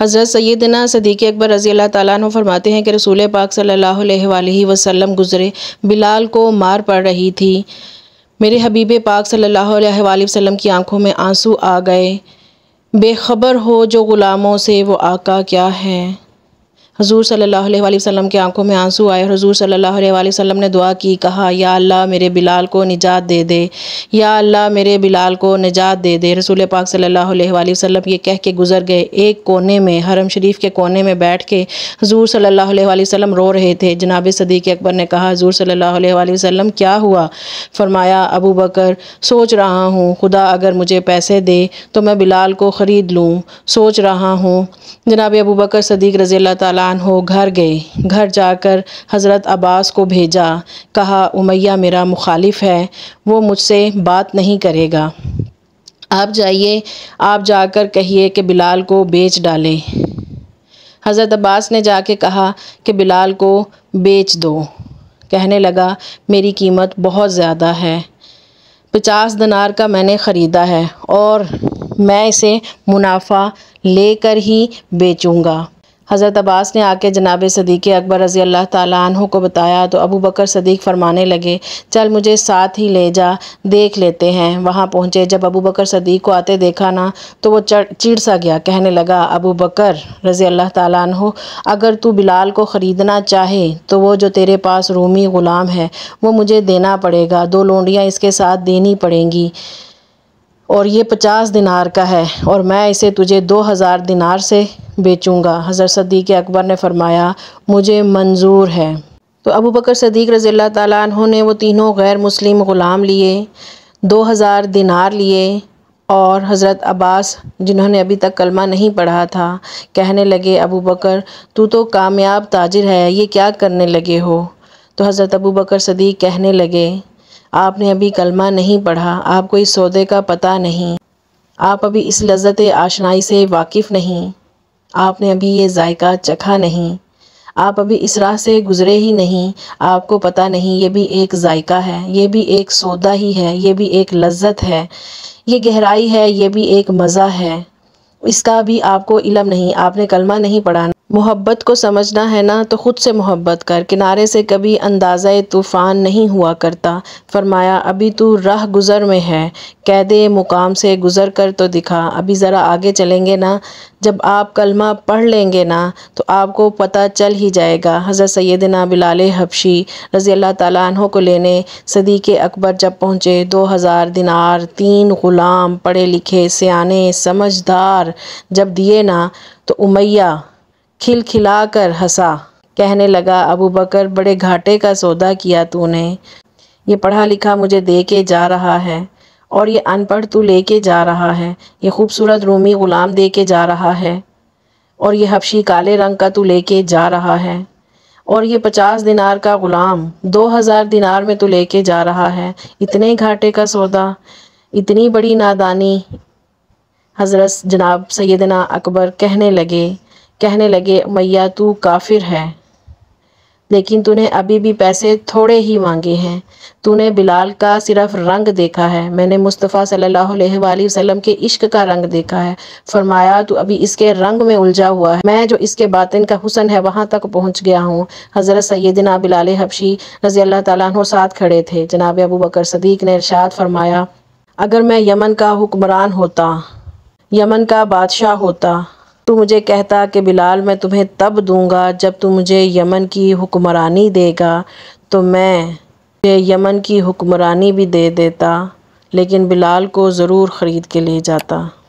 हज़रत सैदना सदीक़ अकबर रज़ी अल्लाह फरमाते हैं कि रसूल पाक सल्ला वसलम गुज़रे बिलाल को मार पड़ रही थी मेरे हबीब पाक सल्ला वसलम की आंखों में आंसू आ गए बेखबर हो जो ग़ुलामों से वो आका क्या है हजूर सल्लल्लाहु अलैहि वसल्लम की आंखों में आंसू आए और हजूर सल्लल्लाहु अलैहि वसल्लम ने दुआ की कहा या अल्लाह मेरे बिलाल को निजात दे दे या अल्लाह मेरे बिलाल को निजात दे दे रसूल पाक सल्लल्लाहु अलैहि वसल्लम ये कह के गुजर गए एक कोने में हरम शरीफ के कोने में बैठ के हजूर सल्लल्लाहु अलैहि वसल्लम रो रहे थे जनाब सदीक अकबर ने कहा हजूर सल्लल्लाहु अलैहि वसल्लम क्या हुआ फरमाया अबू बकर सोच रहा हूँ खुदा अगर मुझे पैसे दे तो मैं बिलाल को ख़रीद लूँ सोच रहा हूँ जनाब अबू बकर सदीक रज़ी अल्लाह हो घर गए घर जाकर हज़रत अब्बास को भेजा कहा उमैया मेरा मुखालिफ है वो मुझसे बात नहीं करेगा आप जाइए आप जाकर कहिए कि बिलाल को बेच डालें हज़रत अब्बास ने जाके कहा कि बिलाल को बेच दो कहने लगा मेरी कीमत बहुत ज़्यादा है पचास दनार का मैंने ख़रीदा है और मैं इसे मुनाफा लेकर ही बेचूंगा हज़रत अब्बास ने आके जनाब सदीक़ अकबर रज़ी अल्लाह तु को बताया तो अबू बकर सदीक़ फरमाने लगे चल मुझे साथ ही ले जा देख लेते हैं वहाँ पहुँचे जब अबू बकर सदीक़ को आते देखा ना तो वो चिड़ सा गया कहने लगा अबू बकर रज़ी अल्लाह तु अगर तू बिलाल को ख़रीदना चाहे तो वो जो तेरे पास रूमी ग़ुलाम है वो मुझे देना पड़ेगा दो लोंडियाँ इसके साथ देनी पड़ेंगी और ये पचास दिनार का है और मैं इसे तुझे दो हज़ार दिनार से बेचूँगा हज़रत सदीक अकबर ने फरमाया मुझे मंजूर है तो अबू बकर सदीक रज़ील्ला तु ने वो तीनों गैर मुस्लिम ग़ुलाम लिए दो हज़ार दिनार लिए और हज़रत अब्बास जिन्होंने अभी तक कलमा नहीं पढ़ा था कहने लगे अबू बकर तू तो कामयाब ताजिर है ये क्या करने लगे हो तो हज़रत अबू बकर सदीक कहने लगे आपने अभी कलमा नहीं पढ़ा आपको इस सौदे का पता नहीं आप अभी इस लज्जत आशनाई से वाकिफ़ नहीं आपने अभी ये जायका चखा नहीं आप अभी इस राह से गुज़रे ही नहीं आपको पता नहीं ये भी एक जायका है ये भी एक सौदा ही है ये भी एक लज्जत है ये गहराई है ये भी एक मज़ा है इसका भी आपको इलम नहीं आपने कलमा नहीं पढ़ा मोहब्बत को समझना है ना तो ख़ुद से मोहब्बत कर किनारे से कभी अंदाज़ तूफ़ान नहीं हुआ करता फरमाया अभी तू राह गुज़र में है कैद मुकाम से गुज़र कर तो दिखा अभी ज़रा आगे चलेंगे ना जब आप कलमा पढ़ लेंगे ना तो आपको पता चल ही जाएगा हज़रत सैदना बिलाल हबशी रज़ी अल्लाह तैन को लेने सदीक अकबर जब पहुँचे दो हज़ार दिनार तीन ग़ुलाम पढ़े लिखे सियाने समझदार जब दिए ना तो उमैया खिलखिला कर हंसा कहने लगा अबू बकर बड़े घाटे का सौदा किया तूने ये पढ़ा लिखा मुझे दे के जा रहा है और ये अनपढ़ तू के जा रहा है ये खूबसूरत रूमी ग़ुलाम दे के जा रहा है और ये हबशी काले रंग का तू लेके जा रहा है और ये पचास दिनार का ग़ुलाम दो हज़ार दिनार में तू के जा रहा है इतने घाटे का सौदा इतनी बड़ी नादानी हज़रत जनाब सैदना अकबर कहने लगे कहने लगे मैया तू काफिर है लेकिन तूने अभी भी पैसे थोड़े ही मांगे हैं तूने बिलाल का सिर्फ रंग देखा है मैंने मुस्तफ़ा सल्लल्लाहु अलैहि वसल्लम के इश्क का रंग देखा है फरमाया तू अभी इसके रंग में उलझा हुआ है मैं जो इसके बातिन का हुसन है वहाँ तक पहुँच गया हूँ हज़रत सैदिना बिलाल हबशी रज़ी अल्लाह तु साथ खड़े थे जनाब अबू बकर सदीक ने इर्शाद फरमाया अगर मैं यमन का हुक्मरान होता यमन का बादशाह होता तो मुझे कहता कि बिलाल मैं तुम्हें तब दूंगा जब तुम मुझे यमन की हुक्मरानी देगा तो मैं यमन की हुक्मरानी भी दे देता लेकिन बिलाल को ज़रूर ख़रीद के ले जाता